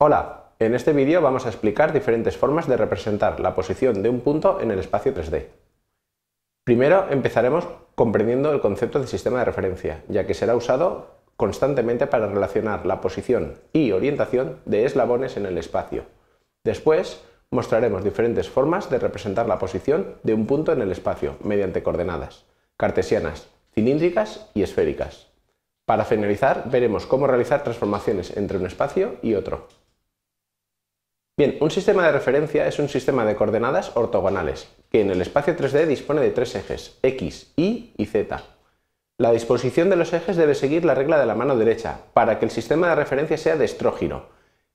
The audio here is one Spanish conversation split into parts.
Hola, en este vídeo vamos a explicar diferentes formas de representar la posición de un punto en el espacio 3D. Primero empezaremos comprendiendo el concepto de sistema de referencia, ya que será usado constantemente para relacionar la posición y orientación de eslabones en el espacio. Después mostraremos diferentes formas de representar la posición de un punto en el espacio mediante coordenadas cartesianas, cilíndricas y esféricas. Para finalizar, veremos cómo realizar transformaciones entre un espacio y otro. Bien, un sistema de referencia es un sistema de coordenadas ortogonales, que en el espacio 3D dispone de tres ejes, X, Y y Z. La disposición de los ejes debe seguir la regla de la mano derecha, para que el sistema de referencia sea de estrógiro.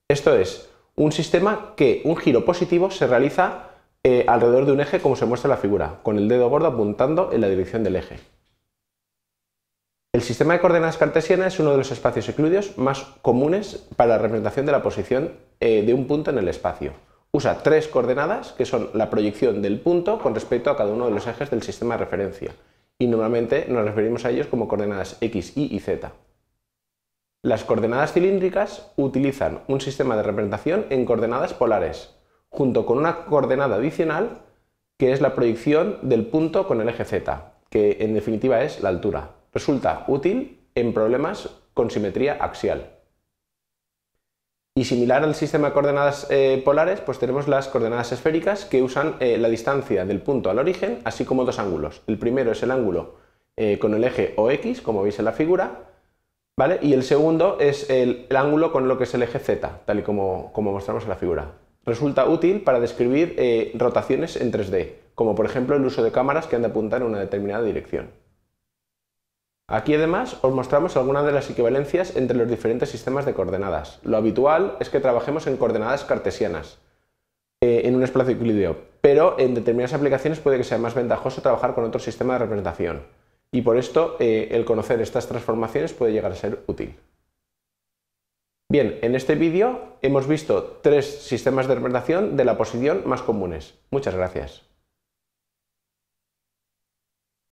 Esto es, un sistema que un giro positivo se realiza eh, alrededor de un eje como se muestra en la figura, con el dedo gordo apuntando en la dirección del eje. El sistema de coordenadas cartesianas es uno de los espacios euclídeos más comunes para la representación de la posición eh, de un punto en el espacio. Usa tres coordenadas, que son la proyección del punto con respecto a cada uno de los ejes del sistema de referencia, y normalmente nos referimos a ellos como coordenadas x, y y z. Las coordenadas cilíndricas utilizan un sistema de representación en coordenadas polares, junto con una coordenada adicional que es la proyección del punto con el eje z, que en definitiva es la altura. Resulta útil en problemas con simetría axial. Y similar al sistema de coordenadas eh, polares, pues tenemos las coordenadas esféricas que usan eh, la distancia del punto al origen, así como dos ángulos. El primero es el ángulo eh, con el eje OX, como veis en la figura, ¿vale? Y el segundo es el, ángulo con lo que es el eje Z, tal y como, como mostramos en la figura. Resulta útil para describir rotaciones en 3D, como por ejemplo el uso de cámaras que han de apuntar en una determinada dirección. Aquí además os mostramos algunas de las equivalencias entre los diferentes sistemas de coordenadas. Lo habitual es que trabajemos en coordenadas cartesianas eh, en un espacio equilibrio, pero en determinadas aplicaciones puede que sea más ventajoso trabajar con otro sistema de representación y por esto eh, el conocer estas transformaciones puede llegar a ser útil. Bien, en este vídeo hemos visto tres sistemas de representación de la posición más comunes. Muchas gracias.